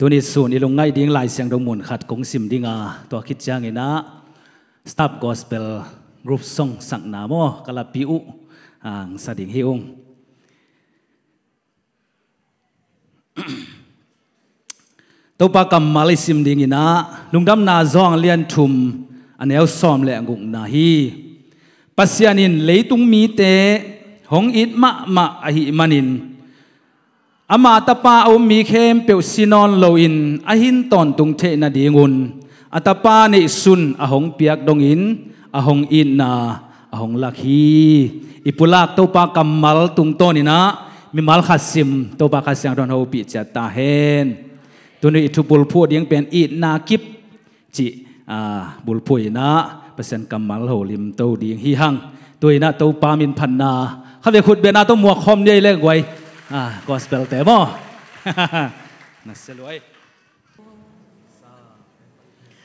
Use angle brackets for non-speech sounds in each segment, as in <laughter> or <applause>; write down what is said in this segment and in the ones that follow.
ตัวนี้ส่วนอีลงง่ายดิ้งลายเสียงดงมุนขัดกงสิมดิงาตัวคิดจ้างเงนะสตาฟกอสเปลรูปทรงสังนามอกลาปิอุอ่างสดิ่งฮิองตัวปากำมาลิสิมดิงนะลุงดำนาจองเลียนทุมอันเอลซอมแหลงกุงนาฮีปัสยานินเลยตุงมีเตหงอิดมะมะอหิมันินอามาตาปาอมมีเข้มเปียวซีนอนโลอินอหินตอนตุงเทนาดีงุนอาตาปาในสุนอหงเปียกดงอินอหงอินนาอหงลักฮีอิปุลักตัวปากรมมัลตุงโตนินะมีมัลขัสิมตัวปาขัสยังรอนฮาปีจัตตาเฮนตัวนี้ทุบุลพูดยังเป็นอีนนากิบจิอาบุลพูดนะเปอร์เซ็นต์กัมมัลโหลิมตัวดีงฮีฮังตัวนี้ตัวปามินพันนาข้าเวขุดเบนาตัวมัวคอมเนี่ยเล็กไว้ Ah, gospel tema. Nasalo ay.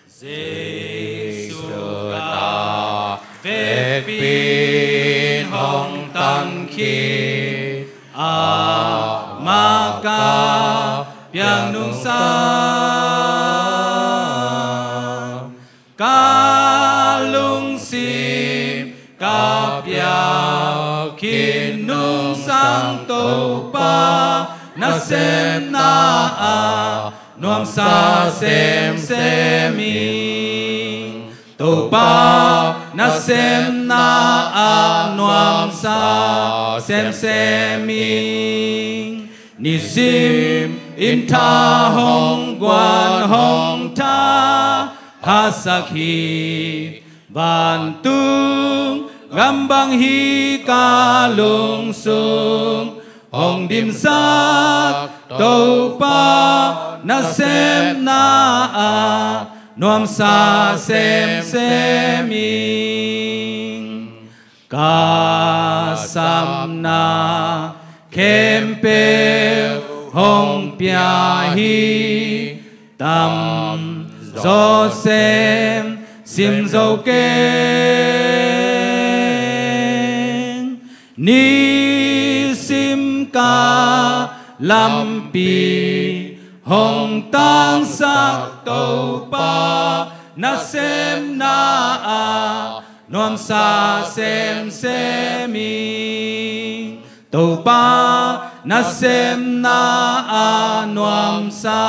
Zisuta Vipin Hong Tangki Amaka Pianung Sang sem na a nuam sa sem sem mi to pa na sem na a nuam sa sem sem mi ni sim in ta hong quan hong ta ha sakhi van tung gambang hi ka lung sung hồng dim sa to pa na sem na a nuam sa sem seming ka sam na kem pe hong pia hi tam do sem sim dâu kê ni ca lâm bì hồng tang sắc tàu ba na xem na a nom sa xem xe mi tàu ba na xem na a nom sa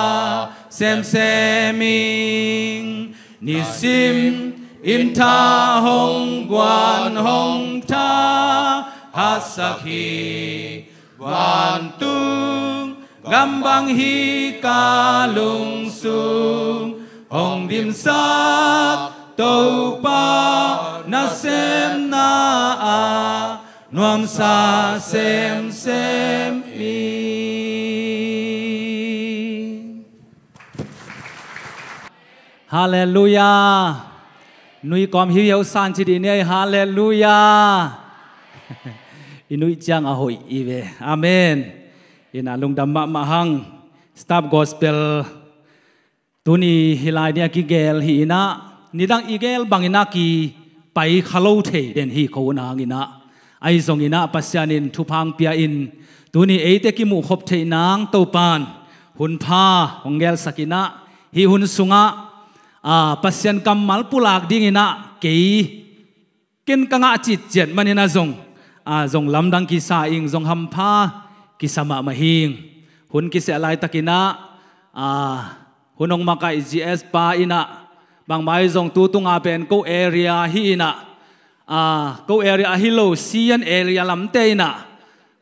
xem xe mi ni sim in ta hong quan hong ta ha sa khi Wan tung băng hi ka lung sung Hong dim sak tau pa na sem na a Nuam sa sem sem mi. Hallelujah Nui kom hi yau san chi di ne Hallelujah inui chang a hoi i amen Ina lung dam ma hang stop gospel tuni hilai dia ki gel hi ina. nidang igel bangina ki pai khalo the den hi ko na ngina ai ina pasianin thupang pia in tuni eite ki mu khop the nang to pan hun pha ongel sakina hi hun sunga a pasian kam mal pulak dingina ke ken kanga chit chen manina zong จงลำดังกิสาอิงจงหำพากิสมามาหิงหุนกิเสลายตะกินะหุนองมาไกจีเอสปาอินะบางไม้จงตูตุงอาเป็นกูเอเรียฮีนะกูเอเรียฮิโลซียนเอเรียลำเตนะ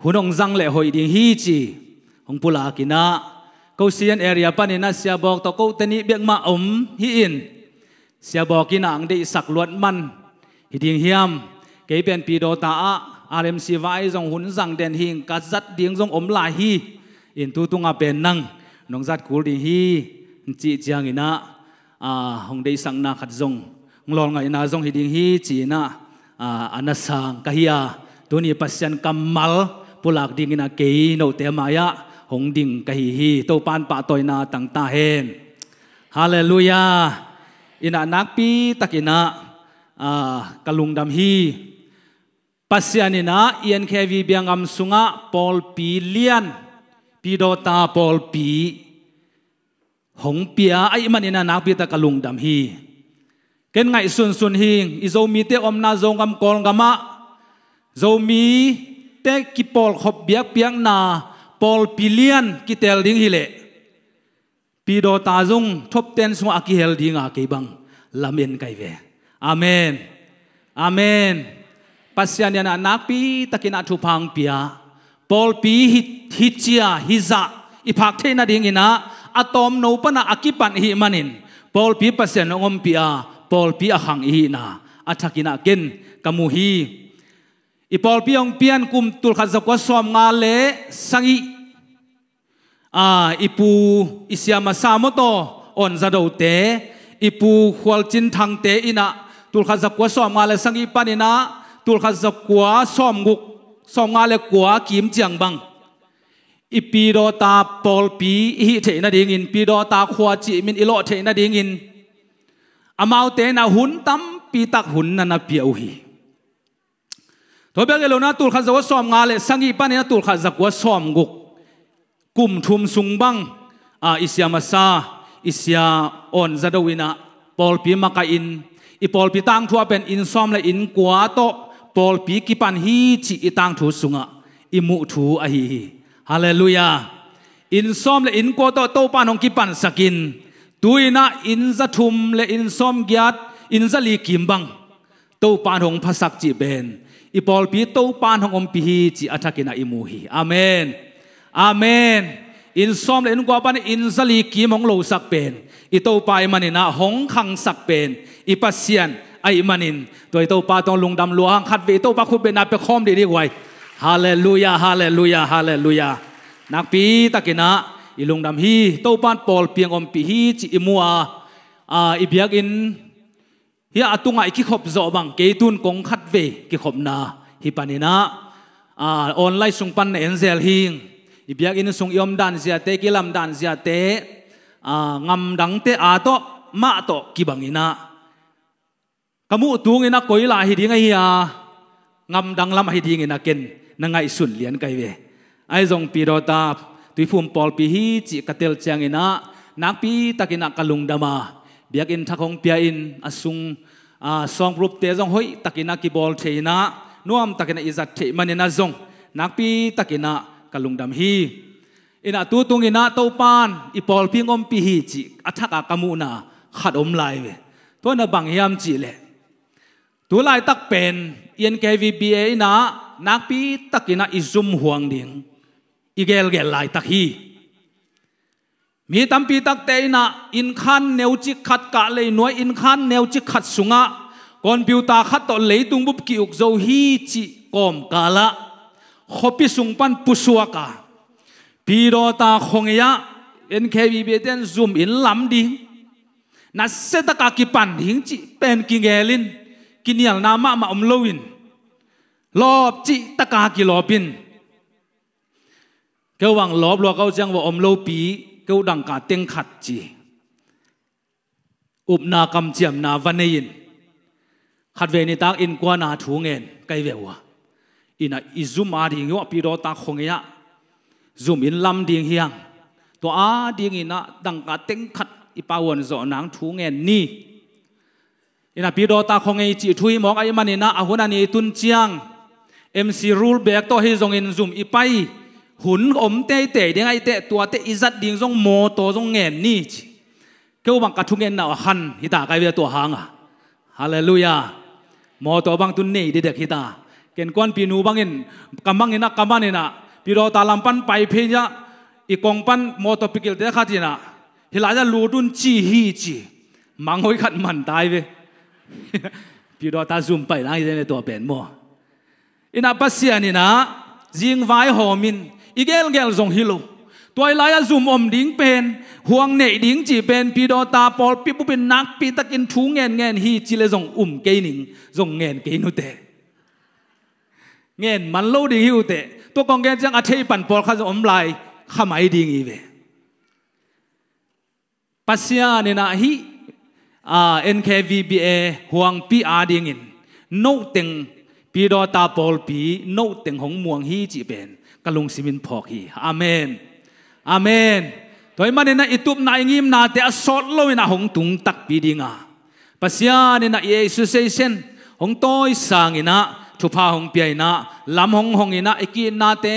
หุนองจังเล่หอยดิ่งฮีจีหงปุลากินะกูซียนเอเรียปานินะเสียบอกตะกูเตนิเบียงมาอมฮีอินเสียบอกกินะอังดิสักลวดมันฮิดิ่งเฮียมเกยเป็นปีโดตา RMC vai dòng hun rằng đèn hình cá dắt tiếng dòng ốm lại hi in tu tung à bền năng nông dắt cú đi hi chị chiang ina à hồng đây sang na khát dòng ngon ngay na dòng hi ding hi chị na à anasang kahia tu ni pasien kamal pulak ding ina kei no te maya hong ding kahi hi to pan pa toy na tang ta hen hallelujah ina nakpi takina à kalung dam hi pasianina ian khevi biangam sunga pol pi lian pi do ta pol pi hong pia ai manina nak pi ta kalung dam hi ken ngai sun sun hi izo mi te om na zo ngam kol ngama zo mi te ki pol khop biak piang na pol pi lian ki tel ding hi le pi do ta zung thop ten sunga ki hel dinga ke bang lamen kai ve amen amen pasian yana nakpi takin athu phang pia pol pi hi hi chia hi za i phak the na ding ina atom no na akipan hi manin pol pi pasian ngom pia pol pi ahang hi na athakina ken kamu hi i pol pi ong pian kum tul kha zakwa som nga le sangi a ipu isiama samoto on zado te ipu khwal chin thang te ina tul kha zakwa som nga le sangi panina ตัวขัดสกัวซ้อมกุกสองอาเลกัวกิมเจียงบังอีปีดอตาปอลปีอีเทนาดิ่งินปีดอตาควาจิมินอีโลเทนาดิ่งินอามาเตนาหุนตั้มปีตักหุนนันเปียวฮีทบเบลเลนาตูลขันจักวซ้อมงาเลสังอีปันเนตูลขันจักวซ้อมกุกกุมชุมสุงบังอาอิสยามาซาอิสยาออนซาดวินาปอลปีมาคาอินอีปอลปีตั้งทัวเป็นอินซ้อมและอินกัวโต Paul pi ki pan hi chi itang thu sunga imu thu a hi hallelujah in som le in ko to to pan hong ki pan sakin tuina in za thum le in som giat in za li kim bang to pan hong phasak chi ben i Paul pi to pan hong om pi hi chi athakina imu hi amen amen in som le in ko pan in za li kim hong lo sak pen i to pai manina hong khang sak pen i pasian ไอ้มันินตัวเต้าป้าต้องลุงดำลวงขัดเวเต้าป้าคุณเป็นนาเปคอมดีดีกว่าฮาเลลูยาฮาเลลูยาฮาเลลูยานักปีตะกินะอีลุงดำฮีเต้าป้านปอลเพียงอมปีฮีจิอิมัวอ่าอีเบียกอินฮีอาตุงไอคิขบจอบังเกตุนกงขัดเวกิขบนาฮิปานินะอ่าออนไลน์สุงปันเอ็นเซลฮิงอีเบียกอินสุงยอมดันเสียเตกิลำดันเสียเตอ่างำดังเตอาโตมาโตกิบังอินะ kamu tung ina koila hi ding ai ya ngam dang lam hi ding ina ken na ngai sun lian kai ve ai zong pi ro ta tui phum pol pi hi chi katel chang ina nak pi takina kalung dama biak in thakong pia in asung a song group te zong hoi takina ki bol ina nuam takina izat the manena zong nak pi takina kalung dam hi ina tu tung ina to pan i pol pingom pi hi chi athaka kamuna khat om lai ve to na bang yam chi le tu lai tak pen yên kvba na nak pi takina izum huang ding igel gel lai tak hi mi tam pi tak te na in khan neu chi khat ka le noi in khan neu chi khat sunga computer khat to le tung bup ki uk zo hi chi kom kala khopi sung pan pusuaka pi ro ta khongya nkvb ten zoom in lam ding na se ta ka ki pan ding chi pen ki gelin kinial na ma ma om loin lob chi taka ki lobin kêu bằng lob lo câu chăng vào om lâu pi kêu đằng cả tiếng khát chi ụp na cầm chiếm na văn in khát về ni tác in qua na thú nghen cây về wa ina izum a ding yo pi do ta khong ya zoom in lam ding hiang to a ding ina đằng cả tiếng khát ipa won zo nang thú nghen ni ina pido ta khonge chi thui mong ai manina ahuna à ni tun chiang mc rule back to hi zong in zum ipai hun om te te ding ai te tua te izat ding zong mo to zong ngen ni kêu bằng cả thung ngen nào han hi ta cái việc tua hang à hallelujah mo to bang tun nei đi được hi ta ken kon pinu bang in kamang ina kaman ina pido ta lampan pai phe ya i kong pan mo to pikil te khatina hilaya lu tun chi hi chi mang hoi khat man tai ve พี่ดอตาซุ่มไปนะยังในตัวเป็นมัวอินาปัสยานินะจิงไว้หอมินอีเกลเกลจงฮิโลตัวลายซุ่มอมดิ้งเป็นห่วงเนดิ้งจีเป็นพี่ดอตาปอลพี่ปุเป็นนักพี่ตะกินทูเงินเงินฮีจิเลจงอุ่มเกนิงจงเงินเกนุเตเงินมันโลดิฮิวเตตัวกองเงนจังอาเทปันปอลข้าจะอมลายขมายดิ้งอีเวปัสยานินะฮี à NKVBA huang pi a ding in no teng pi do ta pol pi no teng hong muang hi chi ben kalung simin phok hi amen amen toy mane na itup na ingim na te asot lo na hong tung tak pi dinga pasya ne na yesu se sen hong toy sang ina thu pha hong pi ina lam hong hong ina iki na te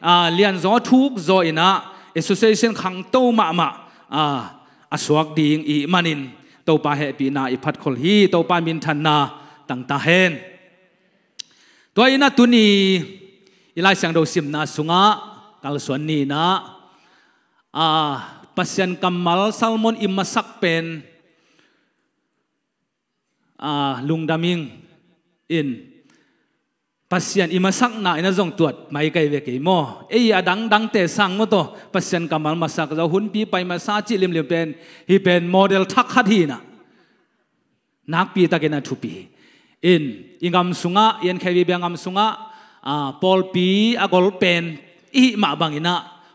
à lian gió thuốc rồi na association khang tâu mạ mạ à aswak ding i manin ตปาเหปีนาอิพัดคลฮีตปามินทันนาตัางตาเฮนตัวอินาตุนีอิลาสังดูสิมนาสุงะกัลสวนนีนาอ่าปัสยันกัมมัลซัลมอนอิมาสักเป็นอ่าลุงดามิงอิน pasian ima sak na ina zong tuat mai kai ve ke mo e ya dang dang te sang mo to pasian kamal masak zo hun pi pai ma sa chi lim lim pen hi pen model thak khat hi na nak pi ta ke na thu pi in ingam sunga yen khai bi bangam sunga a pol pi a gol pen i ma bang ina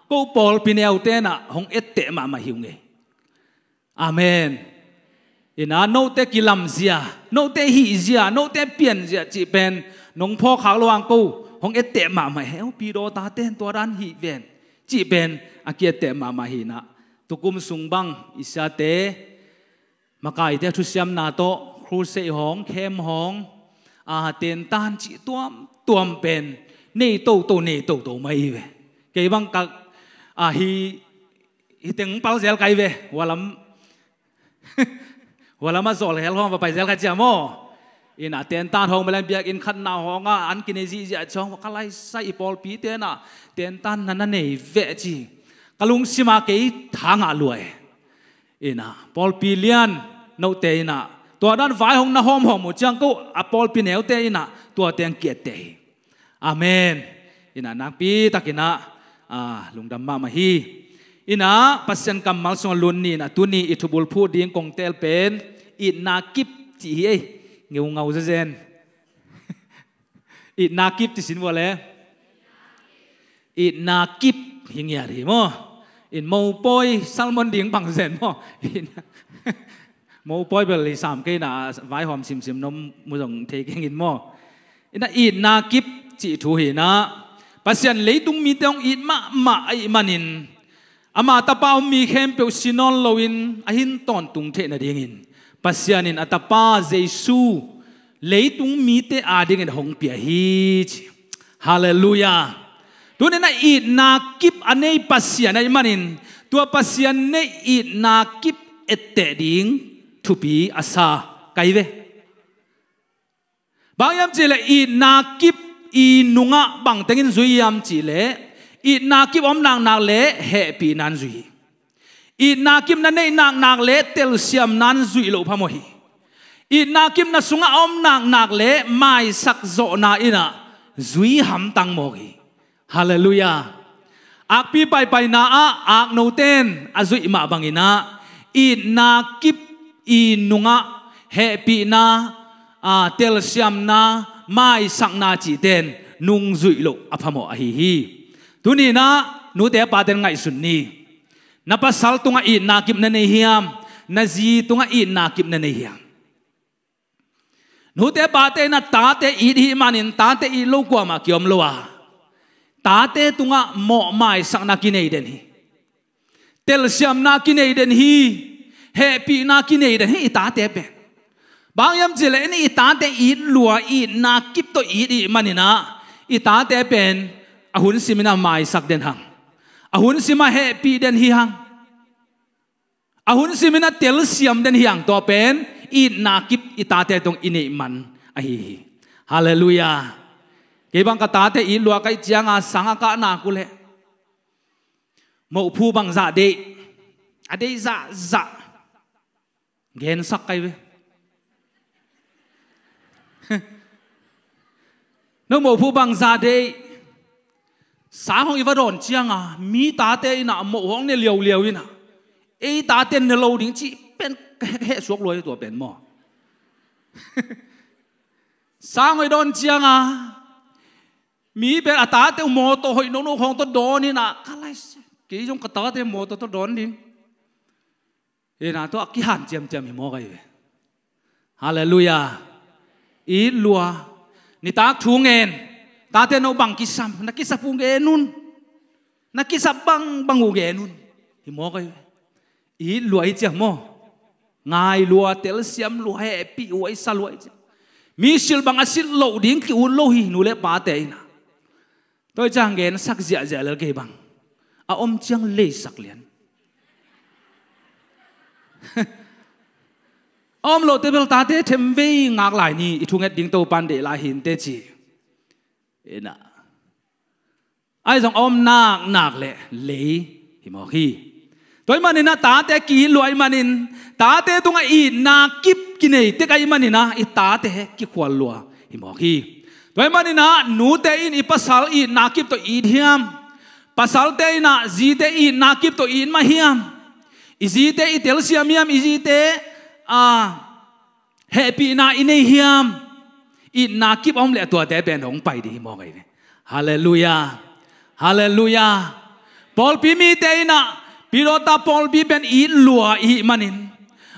ko pol pi ne autte na hong et te ma ma hiu nge amen ina no te kilam zia no te hi zia no te pian zia chi pen นงพ่อขาวระวังกูหงเอเตะมาไมาเฮาปีโดตาเต้นตัวรันหีเวนจีเป็นอาเกียเตะมามาหีนะตุกุมสุงบังอิสาเตมาไก่เตะทุเซียมนาโตครูเสหงเข้มหงอาเตนตานจีตัวตัวเป็นนี่โตโตนี่โตโตไม่เวเกบังกักอาฮีอีเต็งเปลาเซลไกเววะลัมวะลัมมาโซลเฮลฮองไปเซลกัจจามอ in a ten tan hong malan biak in khan na honga ah, an kine ji ja chong kalai sa ipol pi te na ten tan nana nei ve chi kalung sima ke thanga luai ina pol pi lian no te ina to dan vai hong na hom hom chang ko a pol pi neu te ina to teng kiet te amen ina nang pi takina a ah, lungdam ma ma hi ina pasien kamal song lun ni na tuni ithubul phu ding kong tel pen it na kip chi hi ngầu ngau za zen i na thì xin sin wale ít na kip hing ya ri mo in mo poi salmon ding bang zen mo mo poi bel li sam ke na vai hom sim sim nom mu dong the ke ngin ít ina i na kip chi thu hi na pasian leitung mi tong ít mạ mạ ai manin ama à ta pau mi khem pe sinon loin ahin ton tung the na ding in à pasianin atapa jesu leitung mi te ading en hong pia hi hallelujah tu ne na i na kip anei pasian ai manin tua pasian ne i na kip ette ding thu pi asa kai ve bang yam chile i na kip i nunga bang tengin zui yam chile i na kip om nang nang le he pi nan zui i na kim na nei nak nak le tel siam nan zui lo phamo hi i na kim na sunga om nak nak le mai sak zo na ina zui ham tang mo hi hallelujah ak pi pai pai na a ak no ten azui zui ma bangina i na kip i nunga he pi na a tel siam na mai sak na chi ten nung zui lo aphamo hi hi tu ni na nu te pa ten ngai sun ni na pasal tunga i na kip na nei hiam na tunga i na kip na nei hiam nu te ba na ta te i di manin ta te kwa ma kiom lo a ta te tunga mo mai sang na ki hi tel siam na ki nei den hi he pi na ki hi ta pe bang yam ji le ni ta te i lua i to i di manina i ta te pen ahun simina mai sak den hang ahun sima he pi den hi hang ahun simina tel siam den hiang to pen i nakip itate tong ine man ahi hallelujah ke bang kata te i lua kai chianga sanga ka na kule mo phu bang za de ade za za gen sak kai ve <laughs> no mo phu bang za de sáng hôm iva đồn chiang à mi ta tê na mộ hong nè liều liều ina, ấy ta tê nè lâu đình chị bên hệ xuống lối tuổi bên mò sáng <laughs> hồi đồn chiang à mi bên à ta tê mò to hồi nô nô hong to đồn ina, à kalai cái giống cái ta tê mò to to đồn đi ấy na to hạn hàn chém chém mò cái Hallelujah. Ý lùa. Nita thu nghen tate no bang kisam na kisap ung enun na kisap bang bang ung enun hi mo kay i luai cha mo ngai lua tel siam lua he pi uai sa luai cha mi sil bang asil lo ding ki un lo hi nu le pa te na tôi chang gen sak zia zia le ke bang a om chang le sak lian <laughs> om lo te bel ta te them ve ngak lai ni i thunget ding to pan de la hin te chi na ai song om nak nak le le hi mo hi toy manin na ta te ki loi manin ta te tunga i na kip ki nei te kai manin na i ta te he ki khwal lua hi mo hi toy manin na nu te in i pasal i na kip to i hiam pasal te na ji te i na kip to in ma hiam i ji te i tel siam hiam i ji te a happy na in hiam ít na kíp ông lệ tua tế bên ông bay đi mong ấy Hallelujah Hallelujah Paul bị na bị Paul bị ít lùa ít manin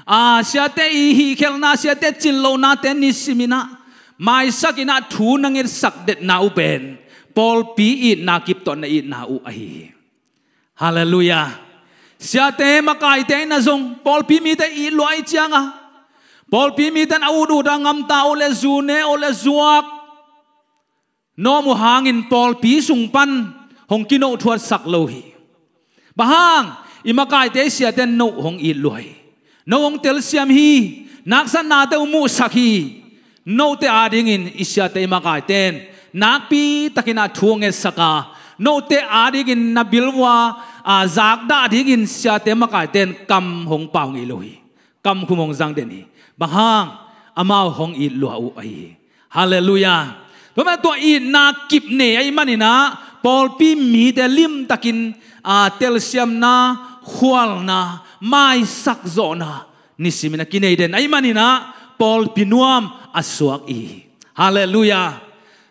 à sẽ tế ít hi khel na sẽ tế chín lâu na tế ni simina thu năng ít sắc đệt na u bên Paul bị ít na ít na u Hallelujah sẽ tế mà cái na zong Paul bị ít lùa ít chăng à Paul pimi tan audu da ngam ta ole zune ole zuak no mu hangin Paul pi sung pan hong kino thuat sak lo hi bahang imakai te sia ten no hong i loi no hong tel siam hi nak san na te mu sak hi no te ading in isia te imakai ten nak pi takina thuang e saka no te ading in na bilwa a zak da ading in sia te makai ten kam hong paung i loi kam khumong jang den hi บ a h a n g amau h อ n g i lua u อ i h a l ล e l u j a h เพราะมัตัวอีนากิบเนยไอ้มันนี่นะปอลพีมีแต่ลิมตะกินอาเตลเซียมนาฮวลนาไม่สักโซนานี่สิมินะกินไอเดนไอ้มันนี่นะปอลพินวมอสวกอีฮาเลลูยา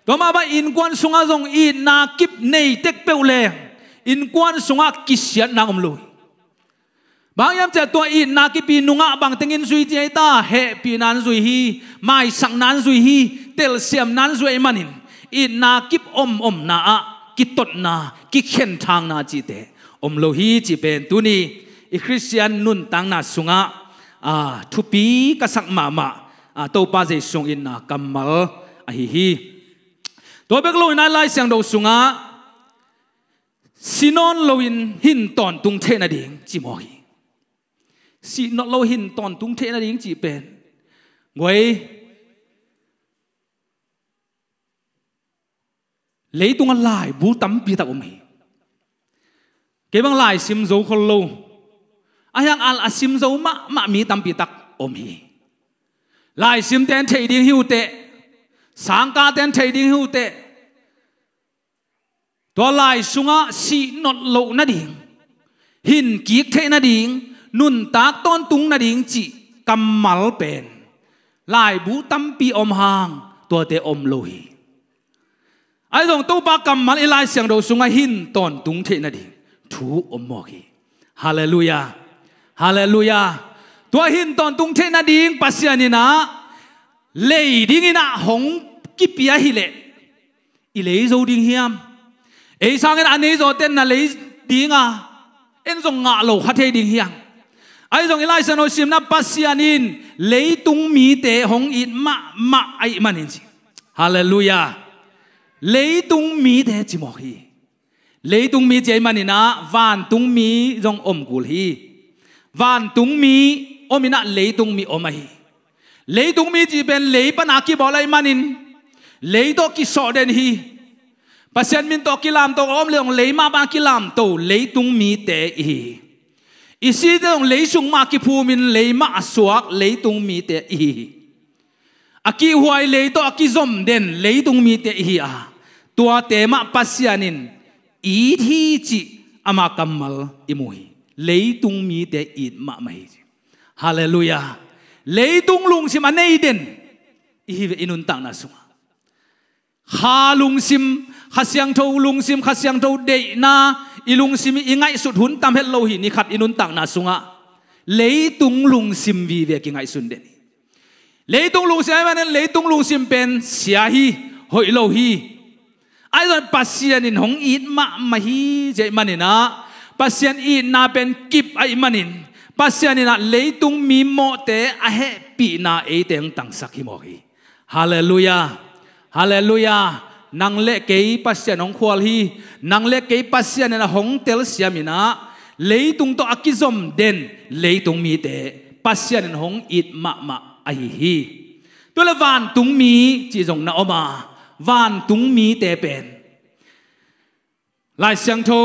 ตัวมาบ้าอินกวนสุงาจงอีนากิบเนยเต็กเปลเลอินกวนสุงากิเสียนนางมลุย bang yam che to in na ki pi nunga bang tengin zui ti ta he pi nan zui hi mai sang nan zui hi tel siam nan zui manin in na kip om om na a ki tot na ki khen thang na chi te om lo hi chi pen tu ni i christian nun tang na sunga a thu pi ka sak ma ma a to pa je sung in na kamal a hi hi to bek lo na lai sang do sunga sinon loin hin ton tung the na ding chi mo hi si nó lâu hin toàn tung thế na điếng chỉ bền ngồi lấy tung lại bú tắm pi tạc ôm cái băng lại sim dấu khôn lâu anh hàng al sim dấu mà mà mi tắm pi tạc ôm hi lại sim tên thấy điếng hiu tệ sáng ca tên thấy điếng hiu tệ đó lại sunga si nọt lộ na điếng hin kiếc thế na điếng nun tak ton tung na ding chi kam mal pen lai bu tam pi om hang tua te om lo hi ai dong to ba kam mal ilai siang do sunga hin ton tung the na ding thu om mo hi hallelujah hallelujah tua hin ton tung the na ding pasian na lei ding ina hong ki pia hi le i lei zo ding hiam ei sang an ei zo ten na lei ding a en zong nga lo kha the ding hiang ไอ้ตรงไลสันโอซิมนับปัสยานินเลยตุงมีเตหงอิดมะมะไอมันนี่ฮาเลลูยาเลยตุงมีเตจิมอฮีเลยตุงมีเจมันนี่นะวานตุงมีจงอมกุลฮีวานตุงมีอมินะเลยตุงมีอมฮีเลยตุงมีจีเป็นเลยปนักกีบอลไอมันนินเลยโตกิสอเดนฮีปัสยานินโตกิลามโตอมเลื่องเลยมาบางกิลามโตเลยตุงมีเตฮีอีสีเดงเลยสุงมากิภูมินเลยมาสวกเลยตุงมีเตอีอากิหวยเลยตัวอากิจอมเด่นเลยตุงมีเตอีอาตัวเตมาปัสยานินอีที่จิอามากัมมลอิมุยเลยตุงมีเตอีมาไม่ฮาเลลูยาเลยตุงลุงสิมันในเด่นอีเวอินุนตังนาสุงฮาลุงซิมขัสยังทูลุงซิมขัสยังทูเดนาอิลุงซิมีอิงไงสุดหุนตามเฮลโลหินิขัดอินุนต่างนาสุงะเลยตุงลุงซิมวีเวกิงไงสุดเดนเลยตุงลุงซิมเป่นเลยตุงลุงซิมเป็นเสียฮีหอยโลฮีไอ้ตอนปัสเซียนินหงอีดมะมาฮีเจมันินะปัสเซียนอีดนาเป็นกิบไอ้มันินปัสเซียนินะเลยตุงมีโมเตอเฮปีนาเอเตงตังสักฮิโมฮีฮาเลลูยาฮาเลลูยานางเลกเกยปัสเซียนองควาลฮีนางเลกเกยปัสเซียนนะหงเตลเซียมินะเลยตุงตัวอักิซอมเดนเลยตุงมีเตปัสเซียนหงอิดมะมะไอฮีตัวละวานตุงมีจีจงนาอมาวานตุงมีเตเป็นลายเสียงทู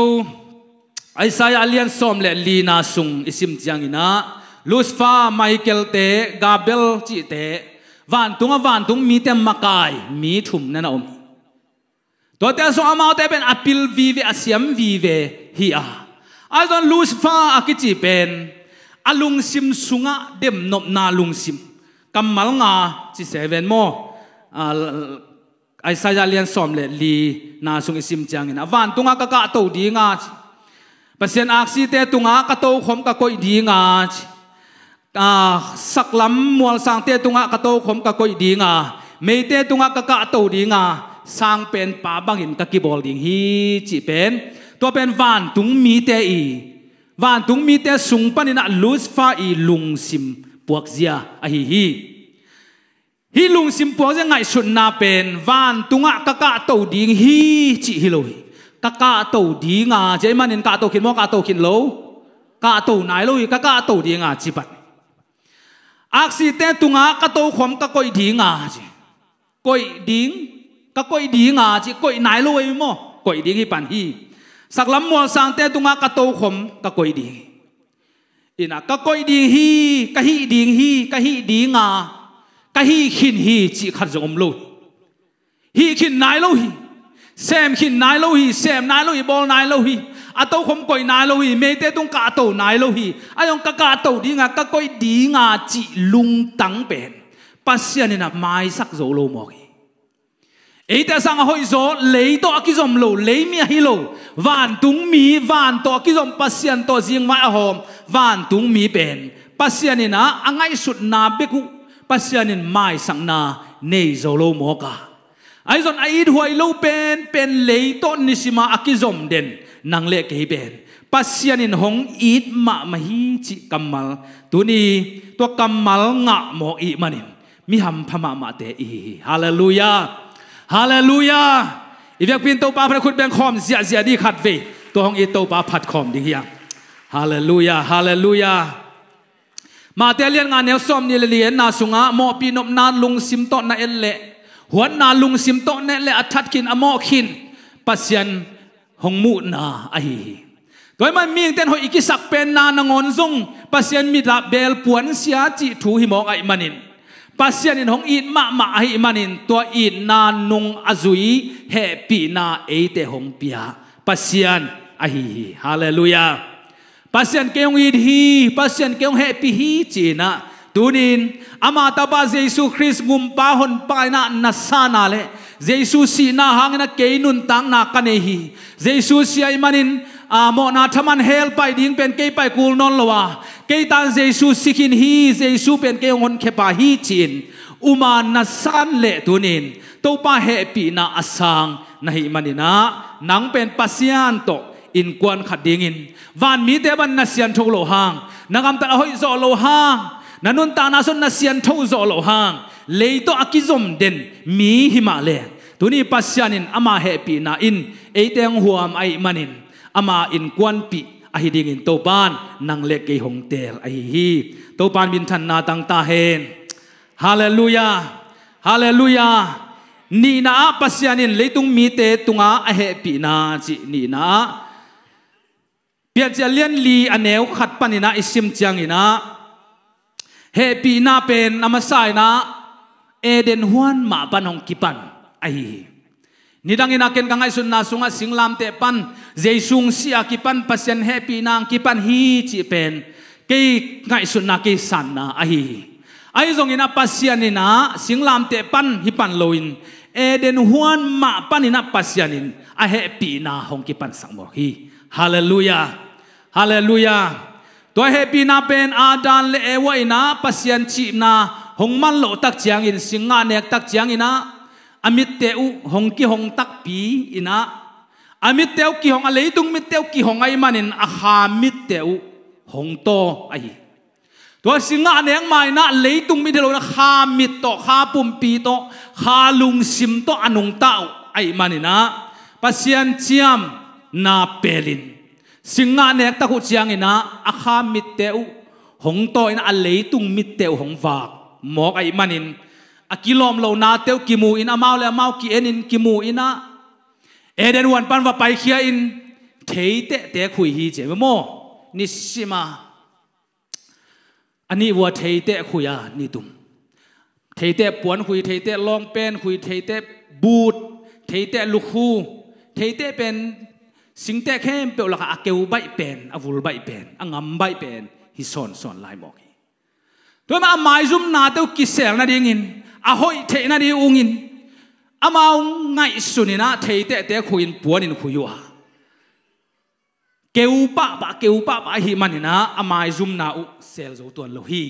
ไอสายอาเลียนซอมเลลีนาซุงอิซิมจียงอินะลูสฟาไมเคิลเตกาเบลจีเตวานตุงวานตุงมีเตมะกายมีถุมนน่นอมตัวเตลสงอามาเตเป็นอปิลวีเวอาเซียมวีเวฮีอาอาตอนลูสฟ้าอากิจิเป็นอาลุงซิมสุงะเดมนบนาลุงซิมกำมัลงาจิเซเวนโมไอซายาเลียนสอมเลลีนาสุงอิซิมจังอินวันตุงากะกะโตดีงาเปอร์เซ็นต์อักซีเตตุงากะโตขมกะกอยดีงาอ่าสักลำมวลสังเตตุงากะโตขมกะกอยดีงาเมเตตุงากะกะโตดีงา sang pen pa bang in ka ki bol ding hi chi pen to pen van tung mi te i van tung mi te sung pan in a lus fa i lung sim puak zia a hi hi hi lung sim puak zia ngai sun na pen van tunga ka ka to ding hi chi hi lo ka ka to ding a je man in ka to kin mo ka to kin lo ka to nai lo ka ka to ding a chi pat aksi te tunga ka to khom ka koi ding a chi koi ding ก็ก้อยดีงาจีก้อยนายรวยมั้งก้อยดีกี่ปันฮีสักลำมัวสังเตตุงากระโตขมก็ก้อยดีอินะก็ก้อยดีฮีก็ฮีดีฮีก็ฮีดีงาก็ฮีขินฮีจีขัดจงมลุฮีขินนายลุฮีเซมขินนายลุฮีเซมนายลุฮีบอลนายลุฮีอาโตขมก้อยนายลุฮีเมเตตุงกาโตนายลุฮีอายองกะกาโตดีงาก็ก้อยดีงาจีลุงตังเป็นปัสยานินะไม่สักโจโลมอกี ấy ta sang hoi gió lấy to cái dòng lầu lấy mi hi lầu vạn tung mi vạn to cái dòng pasian to riêng mãi hòm vạn tung mi bền pasian in á à anh ấy sụt na biết cụ pasian in mai sang na nei giàu lâu mò cả ai dọn ai đuôi lâu bền bền lấy to nisima akizom den nang lệ cái bền pasian in hong ít ma mà hi chỉ kamal tu ni to kamal ngạ mò ít mà mi ham phama ma te i hallelujah ฮาเลลูยาอีเวียกปินโตปาพระคุณแบงคอมเสียเสียดีขัดเว ตัวของอีโตปาผัดคอมดีเฮียฮาเลลูยา ฮาเลลูยา มาเตเลียนงานเนวซอมนี่เลียนนาสุงะโมปีนบนานลุงซิมโตนาเอลเลหัวนาลุงซิมโตเนเลอัทัดกินอโมขินปัสยันหงมูนาอหีโดยมันมีเต้นหอยอีกิสักเป็นนานงอนซุงปัสยันมีดาเบลปวนเสียจิถูหิมองไอมันิน pasian in hong in ma ma hi manin to in na nung azui he pi na e te hong pia pasian a hi hi hallelujah pasian keong in hi pasian keong he pi hi china tunin ama taba jesu christ ngum pa hon pa na nasana le jesu si na hangna keinun tang na kane hi jesu si ai manin a mo na thaman hel pai ding pen ke pai kul non lowa เกตันเจสุสิกินฮีเจสุเป็นเกงอนเคปาฮีจินอุมาณาสันเลตุนินตัวปะเฮปีนาอสังนะฮิมันินะนังเป็นปัสยานโตอินกวนขัดดิ่งินวันมีเตบันนัสยันทูโลหังนักอัมตะหอยโซโลหังนันุนตานาสนนัสยันทูโซโลหังเลยตัวอักิจมเด่นมีหิมาเลนตัวนี้ปัสยานินอามาเฮปีนาอินเอเตงหัวมไอมันินอามาอินกวนปี a hi ding in to ban nang le ke hong tel a hi hi to ban min than na tang ta hen hallelujah hallelujah ni na pasianin leitung mi te tunga a he na chi ni na pian chia lian li aneu khat panina isim chiang ina he pi na pen namasai na eden huan ma pan hong kipan a hi nidangin aken kangai sun na sunga singlam te pan jeisung sia kipan pan happy nang kipan hi chi pen ke ngai sun na ke san na a hi ai zong ina pasian ina singlam te pan hi pan loin eden huan ma pan ina pasian in a happy na hong kipan sang mo hi hallelujah hallelujah to happy na pen adan le ewa ina pasian chi na hong man lo tak chiang in singa nek tak chiang ina amit teu hong ki hong tak pi ina amit teu ki hong a tung mit teu ki hong ai manin a kha mit teu hong to ai to singa neng mai na tung mi delo na kha mit to kha pum pi to kha lung sim to anung tau ai manina pasian chiam na pelin singa nek ta khu chiang ina a kha mit teu hong to in a leitung mit teu hong va mok ai manin อากิลอมเรานาเตียวกิมูอินอามาวและมาวกิเอ็นินกิมูอินะเอเดนวันปันว่าไปเคียอินเทยเตะเตะคุยฮีเจมโมนิสิมาอันนี้ว่าเทยเตะคุยานี่ตุมเทยเตะปวนคุยเทยเตะลองเป็นคุยเทยเตะบูดเทยเตะลุกคูเทยเตะเป็นสิ่งเตะเข้มเปรละอาเกวใบเป็นอวุลใบเป็นอังอัมใบเป็นฮิซอนซอนลายบอกตัวมาไม่ซุ่มนาเตวกิเซลนาดิ่งอิน a hoi the na ri ungin amao ngai sunina thei te te khuin puanin khuyua keu pa pa keu pa pa hi manina amai zum na u sel zo tuan lo hi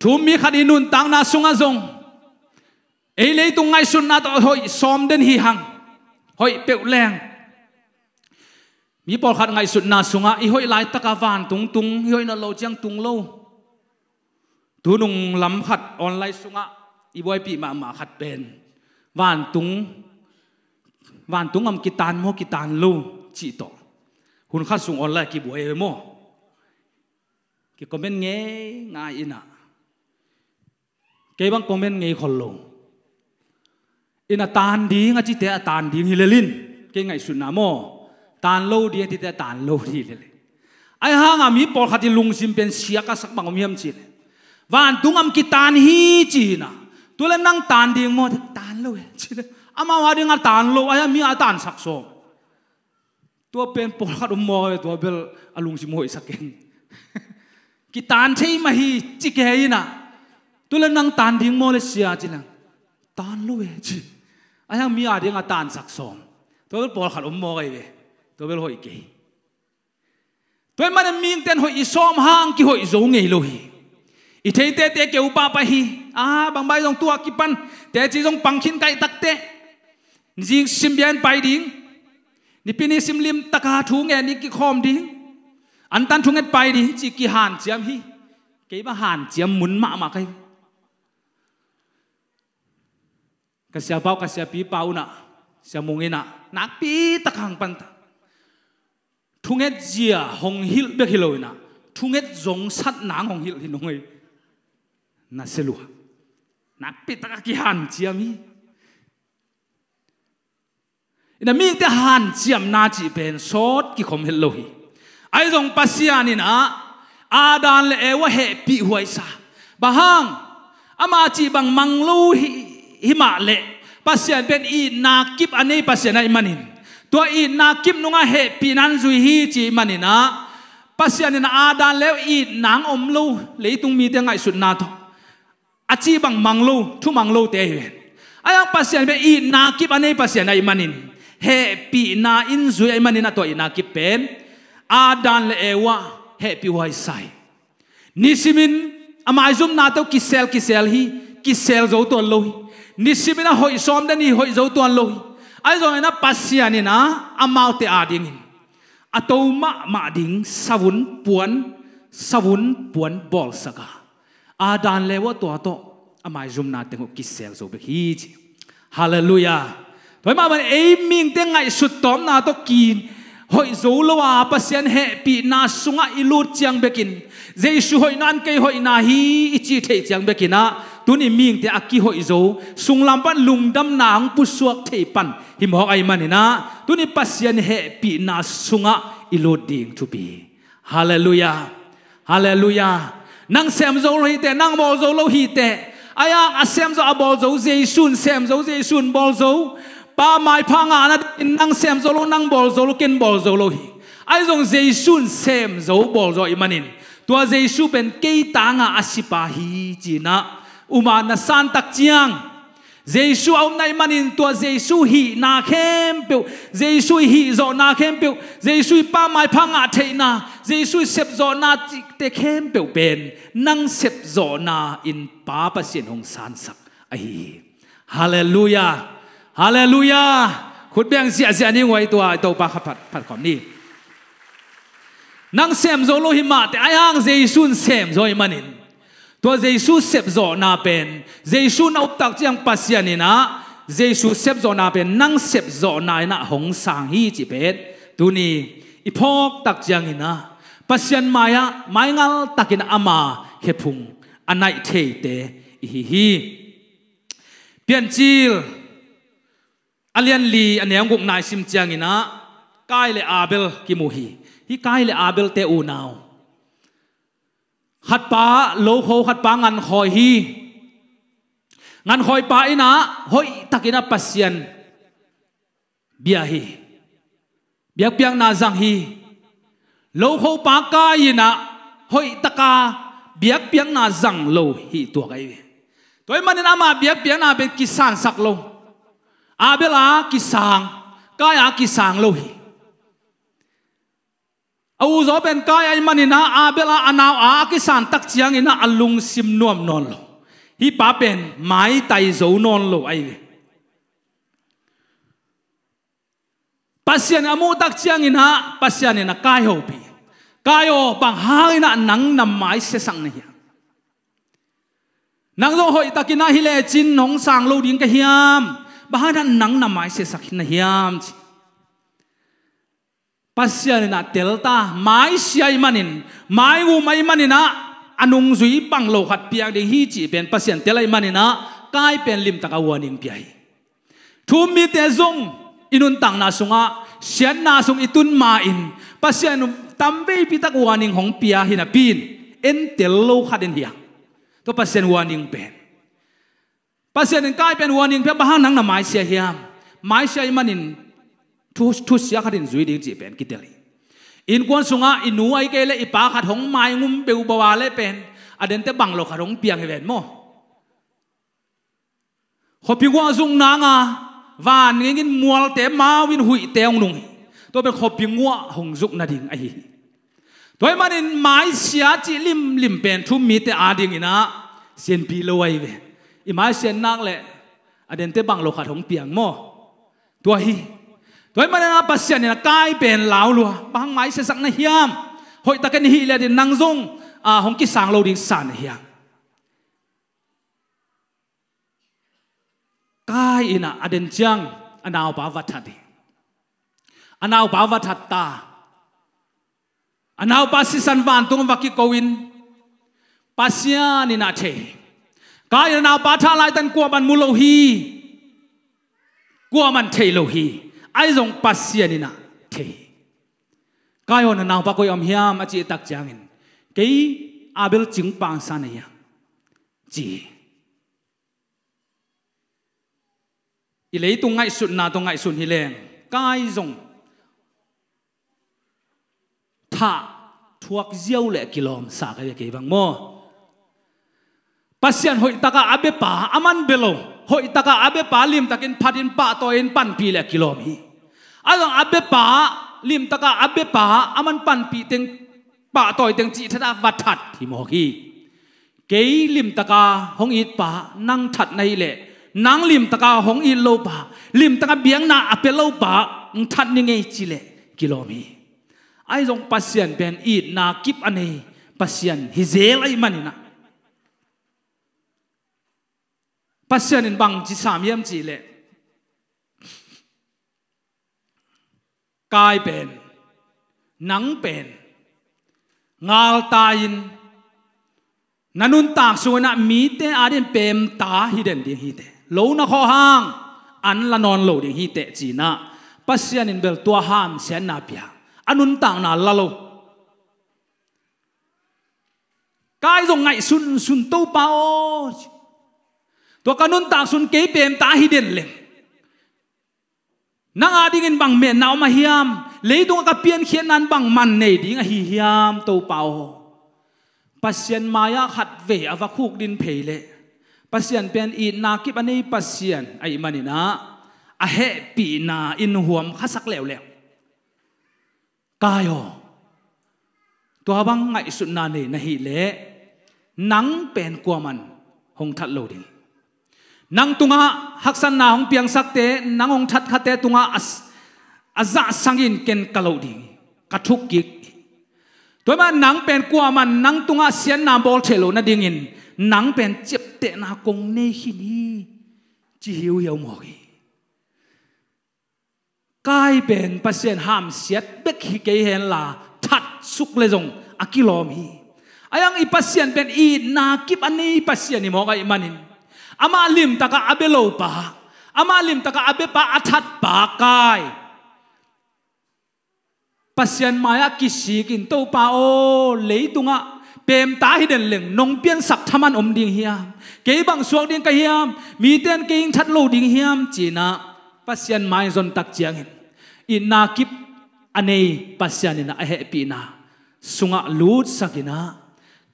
thu mi khadi nun tang na sunga zong ei le tu ngai sun na to hoi som den hi hang hoi peu leng mi pol khat ngai sun na sunga i hoi lai taka van tung tung hoi na lo chang tung lo ตูนุงลำขัดออนไลน์สุงะอีบอยปีมามาขัดเป็นวานตุงวานตุงอํากิตานโมกิตานลูจีต่อหุ่นขัดสุงออนไลน์กี่บวยโมกี่คอมเมนต์เงี้ยง่ายอินะกี่บางคอมเมนต์เงี้ยคนลงอินะตานดีงาจิเตะตานดีฮิเลลินกี่ไงสุนาโมตานโลดีที่เตะตานโลดีเลยไอ้ห่างามีปอลขัดลุงซิมเป็นเสียกสักบางมีมจีเลย và anh tung tungam ki tan hi china tule nang tan ding mo tan chứ, lo chile ama wa ding tan lo aya mi a tan sak so tua bên pol khat um mo tua bel alung si mo <laughs> kinh, ki tan chei ma hi chi na, ina tule nang tan ding mo le chứ chila tan lo we chi aya mi a ding a tan sak so tua bel pol khat um mo ge tua bel hoi ke tôi mà miếng tên hội isom hang ki hội giống nghề lôi i thei te te ke upa pa hi a bang à, bai jong tua ki pan te chi jong pang khin kai tak te jing sim bian pai ding ni pini sim lim taka thu nge ni ki khom ding an tan thu nghe pai ding chỉ ki han chiam hi cái bà hàn chiam mun ma ma kai ka sia pau ka sia pi pau na sia mung ina nak pi tak hang pan ta thunget jia hong hil be hiloina thunget jong sat nang hong hil hi nongei na selua na pitaka ki han chiam hi ina mi te han chiam na chi pen sot ki khom hel hi ai zong pasian in a adan le ewa he pi huai sa bahang ama chi bang manglu hi hima le pasian pen i na kip anei pasian ai manin to i na kip nunga he pi nan zui hi chi manina pasian in adan le i nang om lu tung mi te ngai sut na thong bằng bang lô, thu manglo te hian ayang pasien be i na kip ấy pasien ai manin he pi na in zui ai manin ato ina kip pen adan le ewa he pi wai sai nisimin amai zum na to kisel kisel hi kisel zo to lo hi nisimin a hoi som dani hoi zo to lo hi ai zo na pasian na amau te ading ato ma ma ding savun puan savun puan bol saka อาดานเลวตัวโตอามายจุมนาเตงกิเซลโซเบฮีจฮาเลลูยาถอยมามันเอมิงเตงไงสุดตอมนาตกินหอยโซลวาปัสยันเฮปีนาสุงะอิลูจียงเบกินเจสุหอยนันเกยหอยนาฮีอิจิเทจียงเบกินะตุนิมิงเตอักกิหอยโซสุงลำปันลุงดำนางปุสวกเทปันหิมหอกไอมันนะตุนิปัสยันเฮปีนาสุงะอิลูดิงทุบีฮาเลลูยาฮาเลลูยา nang sem zo lo hi te nang mo zo lo hi te aya a sem zo a bol zo je sun sem zo je sun bol zo pa mai pha nga na nang sem zo lo nang bol zo lo ken bol zo lo hi ai zong je sun sem zo bol zo i manin tua je su pen ke ta nga asipa hi china uma na san tak chiang Giêsu ông này mà nhìn tua Giêsu hi na khem biểu Giêsu hi rõ na khem biểu Giêsu pa mai pha ngã thế na Jesus sep zo na te khem pe pen nang sep zo na in pa pa sin hong san sak ai hallelujah hallelujah คุณเบียงเสียเสียนี่ไว้ตัวตัวปลาขัดผัดขอมนี่นังเซมโจโลหิมาเตอ้ห่างยิสุนเซมโซยมันินตัวยิสุเซบโซนาเป็นยิสุนเอาตักจังปัสยานินะยิสุเซบโซนาเป็นนังเซบโซนายนะหงสังฮีจิเป็ดตัวนี้อีพอกตักจังนินะ pasian maya maingal takin ama hepung anai theite hi hi pian chil alian li anem gup nai sim changina kai le abel ki mu hi hi kai le abel te u nau khat pa lo kho khat pa ngan khoi hi ngan khoi pa ina hoi takina pasian bia hi biak piang na zang hi lâu khô pa ca in à hoi ta ca biếc biếc na rằng lâu hi tua cái tôi mà nên mà biếc biếc na bên kisan sắc lâu à bên là kisang cái à kisang lâu hi au zo ben cái ai manina a bela anaw a ki san tak chiang ina alung sim nuam non lo hi pa pen mai tai zô non lo ai le pasian amu tak chiang ina pasian ina kai ho kayo bang hai na nang nam mai se sang ne hiam nang lo hoi takina hi le chin nong sang lo ding ka hiam ba hai na nang nam mai se sak na hiam chi pasian na delta mai siai manin mai u mai manina anung zui bang lo khat piang de hi chi pen pasian telai manina kai pen lim taka warning pi thu mi te zong inun tang na sunga sian na sung itun ma in pasian tam ve pi tak waning hong pia hina pin en tel lo khaden hiang to pasian waning pen pasian en kai pen waning pe bahang nang na mai sia hiam mai sia manin thu thu sia khaden zui ding ji pen kiteli in kon sunga inu ai ke le ipa khat hong mai ngum pe u bawa pen aden te bang lo khat hong pia he mo hopi wa zung na nga van ngi ngin mual te ma win hui te ong nung to be khop pi ngwa hong zuk na ding tôi toy manin mai sia chỉ lim lim pen thu mi te a ding ina sen pi lo wai về i mai nang nak le à aden te bang lô khát hồng piang mò tôi hi tôi toy manin a pasian ina cai pen law lu bang mai se sak na hiam hội hoi takan hi là din nang zong à hồng ki sang lo ding san hiang kai ina aden chang anaw ba va thadi anaw ba va that ta anaw pa si san van tung va pasian ina the kai anaw pa tha lai tan kwa ban mulo hi kwa man the ai zong pasian ina the kai on anaw pa koi am hiam a tak changin kei abel ching pang sanaya chi i lấy tung ngay sụn na tung ngay sụn hi leng cái dùng thả thuộc diêu lệ kilom xa cái vâng. cái bằng mò pasian hoi taka abe pa aman belo hoi taka abe pa lim takin phatin pa to in pan pi le kilom hi along abe pa lim taka abe pa aman pan pi teng pa toy teng chi thada wat that thì mo hi ke lim taka hong it pa nang that nei le nang lim taka hong i lo pa lim taka biang na ape lo pa that ni ngai chile kilomi ai jong pasien ben i na kip anei pasien hizel ai manina pasien in bang chi sam yam chi le kai pen nang pen ngal tayin nanun tak suana mi te aden pem ta hiden di hi lo na kho hang an la non lo ding hi te chi na pasian in bel tua ham sian na pia anun tang na la lo cái dòng ngại sun sun tâu bao tua kanun ta sun kế pem ta hi den lem nang ading in bang me nau ma hiam lấy dong ka pian khian nan bang man nei ding hi hiam tâu bao pasien maya khat ve avakuk din le pasian pen i na kip ani pasian ai manina a he pi na in huam khasak lew lew kayo to bang ngai sun na ne na hi le nang pen kwaman hong that lo ding nang tunga haksan na hong piang sakte nang hong that khate tunga as aza sangin ken kalo ding kathuk ki ตัวมันนังเป็นกัวมันนังตุงอาเซียนนาบอลเชลนะดิ่งินนังเป็นเจ็บเตะนากงเนหินีจิหิวเหี่ยวหมอกกลายเป็นเปอร์เซ็นต์ห้ามเสียดเบกฮิเกเฮนลาทัดสุกเลยจงอากิลอมีอายังอีเปอร์เซ็นต์เป็นอีนากิบอันนี้เปอร์เซ็นต์นี่มอกไอ้มันินอามาลิมตะกะอาเบโลปะอามาลิมตะกะอาเบปะอัทัดปะกาย pasian maya ki sikin to pa o leitunga pem ta hi den leng nong pian sak thaman om ding hiam ke bang suang ding ka hiam mi ten ke ing that lo ding hiam china pasian mai zon tak chiang in in na kip anei pasian ina a he pi na sunga lut sakina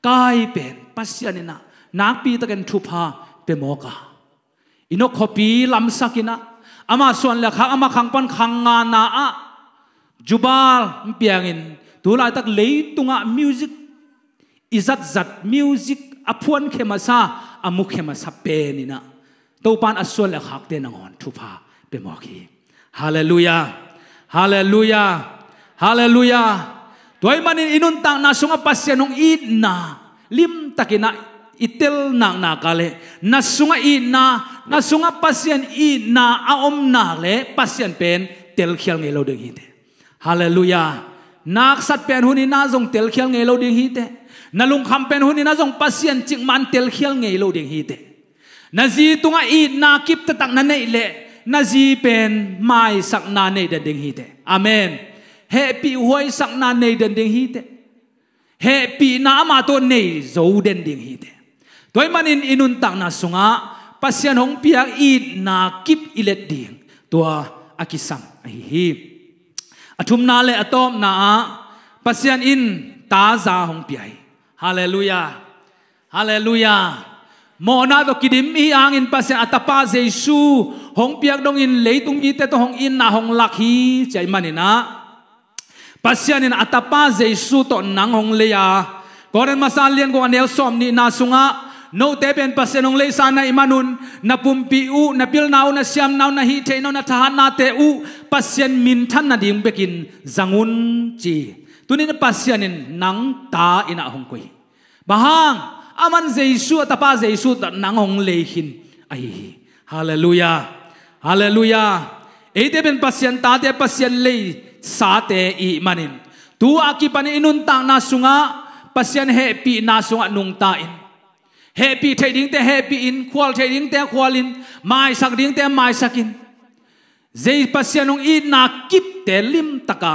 kai pen pasian ina nak pi taken thu pha pe mo ka ino khopi lam sakina ama suan la kha ama khang pan khang nga na a jubal piangin tu lai tak lei tunga music izat zat music apuan khemasa, sa amuk khema sa na to pan asol la khak te na ngon pha pe mo khi hallelujah hallelujah hallelujah toy manin inun tang na sunga pasya nong it na lim takina itel nang na kale na sunga i na sunga pasyan i aom na le pasyan pen tel khial ngelo de hi hallelujah nak sát pen huni na zong tel khial ngei lâu ding hi na lung kham pen huni na zong pasien chik man tel khial ngei lâu ding hi na zi tung a id na kip ta tak na nei le na zi pen mai sak na nei da ding hi amen he pi sak na nei da ding hi te he na ma to nei zou den ding hi Toi toy manin inun tak na sunga pasien hong piak id na kip ilet ding tua akisam hi a thum atom na a pasian in ta za hong piai hallelujah hallelujah mo na do kidim i ang in pasian atapa jesu hong piak dong in leitung i te to hong in na hong lak hi chai manina pasian in atapa to nang hong leya koren masalian ko anel som ni na sunga no te ben pasen ong lei sana imanun na pumpi u na pil nau na siam nau na hi the no na thahan na te u pasien min than na ding bekin zangun chi tunin pasien in nang ta ina hong koi bahang aman jesu tapa jesu ta nang hong lei hin ai hallelujah hallelujah ei te ben pasien ta te pasien lei sa te i manin tu akipan inun ta na sunga pasien he pi na sunga nung ta in happy thay ding te happy in khwal thay ding te khwal in mai sak ding te mai sak in zai pasian ong i na kip te lim taka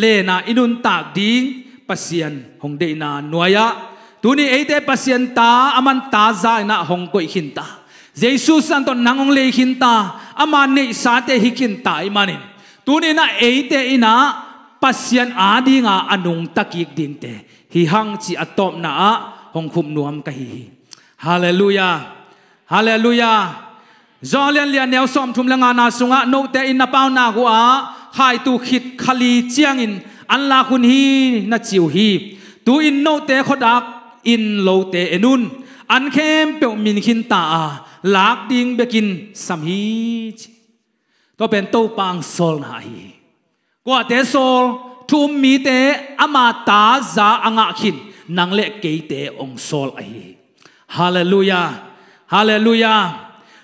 le na inun tak ding pasian hong de na noya tuni ate pasian ta aman ta za na hong koi hinta. ta jesus an to nangong le hinta, aman ne sa te hikin ta imanin tuni na ate ina pasian adinga anung takik ding te hi hang chi atop na a hong khum nuam ka hi ฮาเลลูยาฮาเลลูยาจอเลียนเลียนแนวสมทุมลงานาสุงะโนเตอินนาเป้านาหัวขายตูขิดคลีเจียงอินอันลาคุณฮีนาจิวฮีตูอินโนเตขดักอินโลเตเอนุนอันเข้มเปียวมินขินตาลากดิงเบกินสัมฮีตัวเป็นตู้ปางโซลนายกว่าเตโซลทุมมีเตอมาตาจาอังกขินนังเลกเกยเตองโซลไอ Hallelujah Hallelujah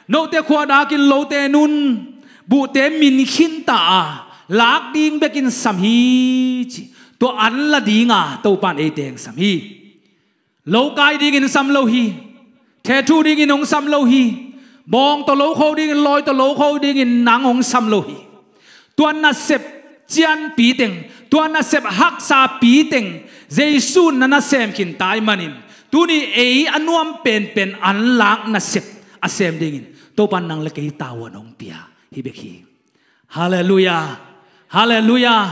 nô te khoa đá kinh lô te nun bụ te min khin ta lạc điên bê kinh sầm hi tổ ăn là đi ngà tàu pan ấy đèn sầm hi lâu cai đi in sam lâu hi thế thu đi kinh ông sam lâu hi Mong to lâu khâu đi kinh lôi to lâu khâu đi kinh nắng ông sam lâu hi tuan na sep chian pi teng tuan na sep hak sa pi teng Jesus na na sem kin tai manin tu ni ei anuam pen pen an lak na sep asem dingin to pan nang le kei tawa nong pia hi be hi hallelujah hallelujah